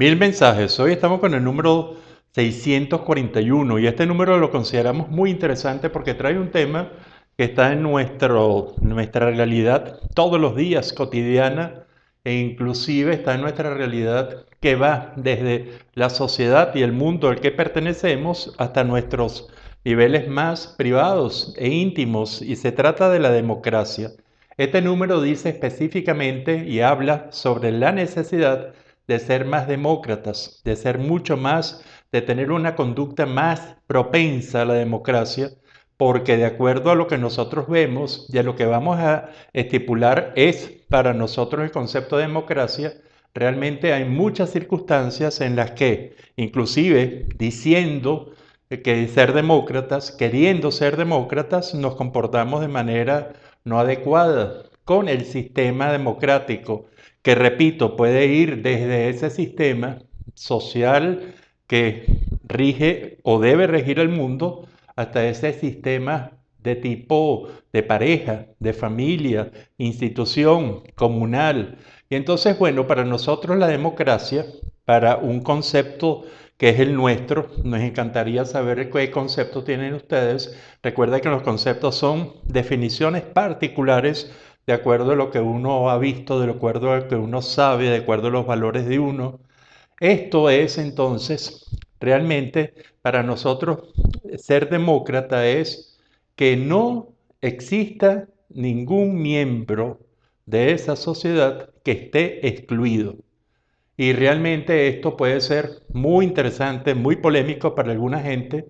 Mil mensajes. Hoy estamos con el número 641 y este número lo consideramos muy interesante porque trae un tema que está en nuestro, nuestra realidad todos los días cotidiana e inclusive está en nuestra realidad que va desde la sociedad y el mundo al que pertenecemos hasta nuestros niveles más privados e íntimos y se trata de la democracia. Este número dice específicamente y habla sobre la necesidad de ser más demócratas, de ser mucho más, de tener una conducta más propensa a la democracia, porque de acuerdo a lo que nosotros vemos y a lo que vamos a estipular es para nosotros el concepto de democracia, realmente hay muchas circunstancias en las que, inclusive diciendo que ser demócratas, queriendo ser demócratas, nos comportamos de manera no adecuada con el sistema democrático que repito, puede ir desde ese sistema social que rige o debe regir el mundo hasta ese sistema de tipo de pareja, de familia, institución, comunal. Y entonces, bueno, para nosotros la democracia, para un concepto que es el nuestro, nos encantaría saber qué concepto tienen ustedes. Recuerda que los conceptos son definiciones particulares de acuerdo a lo que uno ha visto, de acuerdo a lo que uno sabe, de acuerdo a los valores de uno. Esto es entonces, realmente para nosotros ser demócrata es que no exista ningún miembro de esa sociedad que esté excluido. Y realmente esto puede ser muy interesante, muy polémico para alguna gente,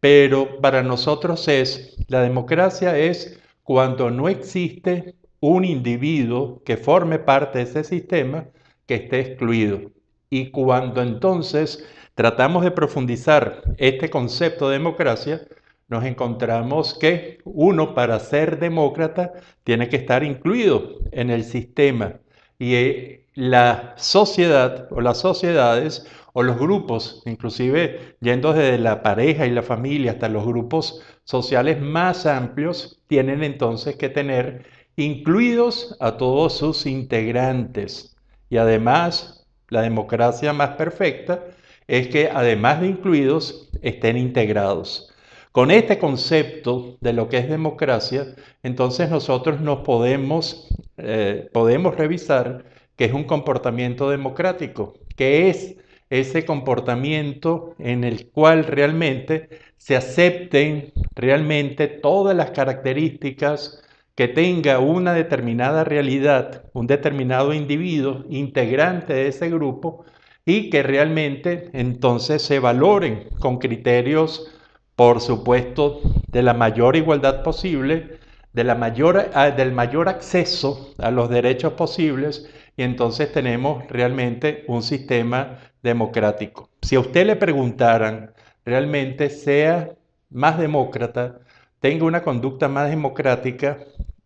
pero para nosotros es, la democracia es cuando no existe un individuo que forme parte de ese sistema que esté excluido. Y cuando entonces tratamos de profundizar este concepto de democracia, nos encontramos que uno para ser demócrata tiene que estar incluido en el sistema y eh, la sociedad o las sociedades o los grupos, inclusive yendo desde la pareja y la familia hasta los grupos sociales más amplios, tienen entonces que tener incluidos a todos sus integrantes. Y además, la democracia más perfecta es que además de incluidos, estén integrados. Con este concepto de lo que es democracia, entonces nosotros nos podemos, eh, podemos revisar que es un comportamiento democrático, que es ese comportamiento en el cual realmente se acepten realmente todas las características, que tenga una determinada realidad, un determinado individuo integrante de ese grupo y que realmente entonces se valoren con criterios, por supuesto, de la mayor igualdad posible, de la mayor, ah, del mayor acceso a los derechos posibles y entonces tenemos realmente un sistema democrático. Si a usted le preguntaran realmente sea más demócrata, tenga una conducta más democrática,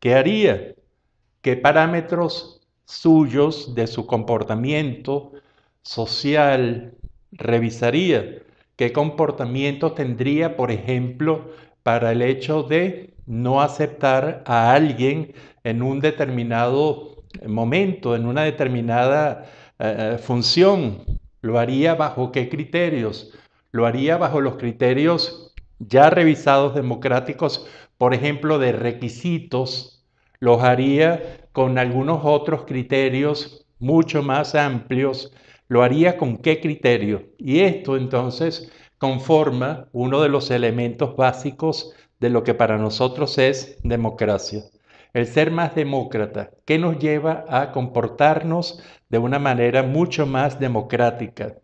¿Qué haría? ¿Qué parámetros suyos de su comportamiento social revisaría? ¿Qué comportamiento tendría, por ejemplo, para el hecho de no aceptar a alguien en un determinado momento, en una determinada eh, eh, función? ¿Lo haría bajo qué criterios? ¿Lo haría bajo los criterios ya revisados democráticos por ejemplo, de requisitos, los haría con algunos otros criterios mucho más amplios, lo haría con qué criterio. Y esto entonces conforma uno de los elementos básicos de lo que para nosotros es democracia. El ser más demócrata, ¿qué nos lleva a comportarnos de una manera mucho más democrática,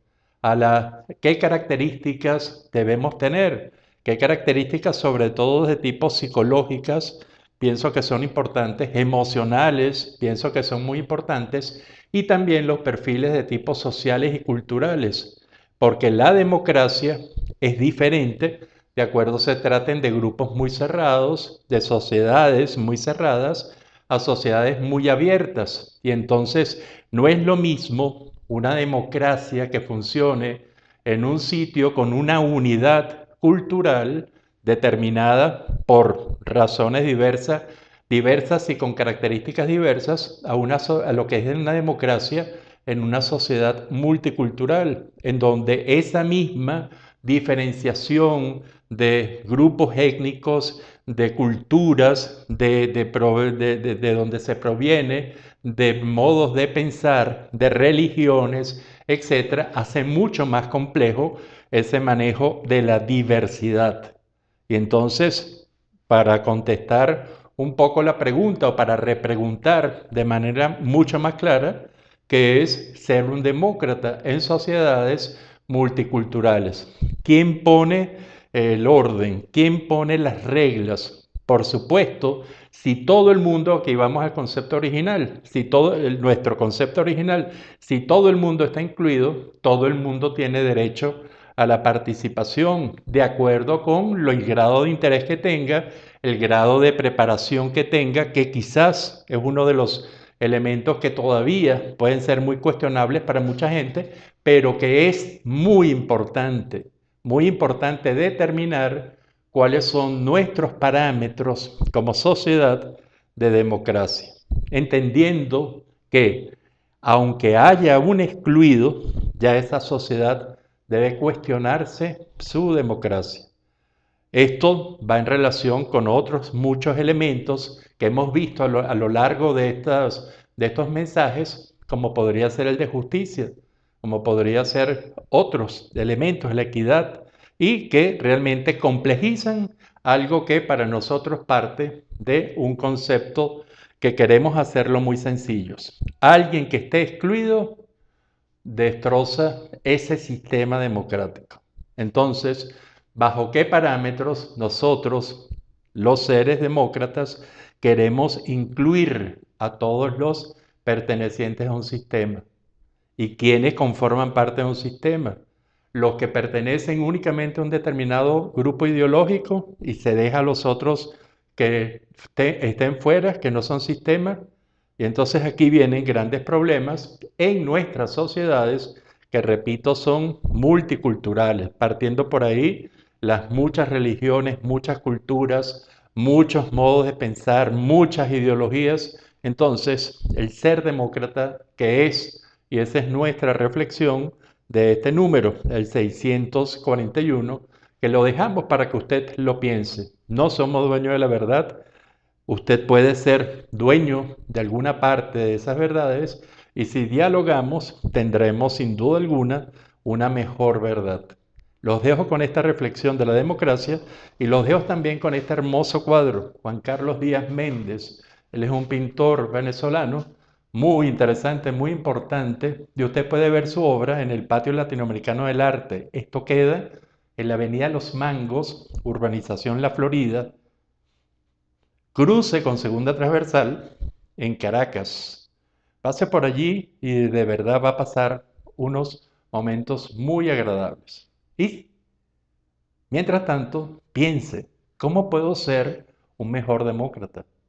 a la qué características debemos tener que características sobre todo de tipos psicológicas, pienso que son importantes, emocionales, pienso que son muy importantes, y también los perfiles de tipos sociales y culturales, porque la democracia es diferente, de acuerdo se traten de grupos muy cerrados, de sociedades muy cerradas, a sociedades muy abiertas. Y entonces no es lo mismo una democracia que funcione en un sitio con una unidad cultural determinada por razones diversas, diversas y con características diversas a, una, a lo que es una democracia en una sociedad multicultural, en donde esa misma diferenciación de grupos étnicos, de culturas, de, de, de donde se proviene, de modos de pensar, de religiones, etcétera, hace mucho más complejo ese manejo de la diversidad. Y entonces, para contestar un poco la pregunta o para repreguntar de manera mucho más clara, que es ser un demócrata en sociedades multiculturales. ¿Quién pone el orden? ¿Quién pone las reglas? Por supuesto, si todo el mundo, aquí vamos al concepto original, si todo el, nuestro concepto original, si todo el mundo está incluido, todo el mundo tiene derecho a la participación de acuerdo con el grado de interés que tenga, el grado de preparación que tenga, que quizás es uno de los elementos que todavía pueden ser muy cuestionables para mucha gente, pero que es muy importante, muy importante determinar cuáles son nuestros parámetros como sociedad de democracia, entendiendo que aunque haya un excluido, ya esa sociedad debe cuestionarse su democracia. Esto va en relación con otros muchos elementos que hemos visto a lo, largo de, de estos mensajes, como podría ser el de justicia, como podría ser otros elementos, la equidad, y que realmente complejizan algo que para nosotros parte de un concepto que queremos hacerlo muy sencillos. Alguien que esté excluido destroza ese sistema democrático. Entonces, ¿bajo qué parámetros nosotros, los seres demócratas, queremos incluir a todos los pertenecientes a un sistema? ¿Y quiénes conforman parte de un sistema? los que pertenecen únicamente a un determinado grupo ideológico y se deja a los otros que estén fuera, que no son sistema Y entonces aquí vienen grandes problemas en nuestras sociedades que, repito, son multiculturales, partiendo por ahí las muchas religiones, muchas culturas, muchos modos de pensar, muchas ideologías. Entonces, el ser demócrata que es, y esa es nuestra reflexión, de este número, el 641, que lo dejamos para que usted lo piense. No somos dueños de la verdad. Usted puede ser dueño de alguna parte de esas verdades y si dialogamos tendremos sin duda alguna una mejor verdad. Los dejo con esta reflexión de la democracia y los dejo también con este hermoso cuadro. Juan Carlos Díaz Méndez, él es un pintor venezolano muy interesante, muy importante, y usted puede ver su obra en el Patio Latinoamericano del Arte. Esto queda en la Avenida Los Mangos, urbanización La Florida, cruce con segunda transversal en Caracas. Pase por allí y de verdad va a pasar unos momentos muy agradables. Y, mientras tanto, piense, ¿cómo puedo ser un mejor demócrata?